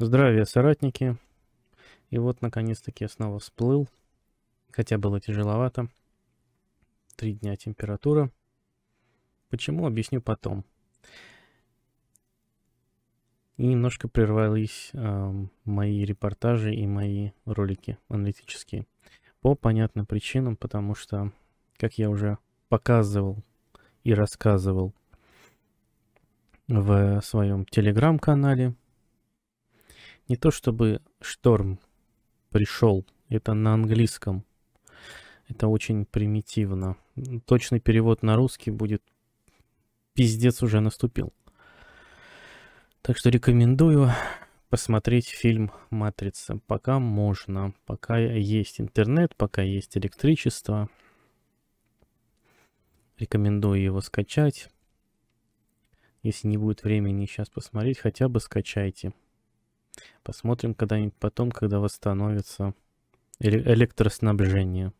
Здравия, соратники. И вот, наконец-таки, я снова всплыл. Хотя было тяжеловато. Три дня температура. Почему, объясню потом. И немножко прервались э, мои репортажи и мои ролики аналитические. По понятным причинам, потому что, как я уже показывал и рассказывал в своем телеграм-канале, не то чтобы шторм пришел, это на английском. Это очень примитивно. Точный перевод на русский будет «Пиздец уже наступил». Так что рекомендую посмотреть фильм «Матрица». Пока можно, пока есть интернет, пока есть электричество. Рекомендую его скачать. Если не будет времени сейчас посмотреть, хотя бы скачайте. Посмотрим когда-нибудь потом, когда восстановится электроснабжение.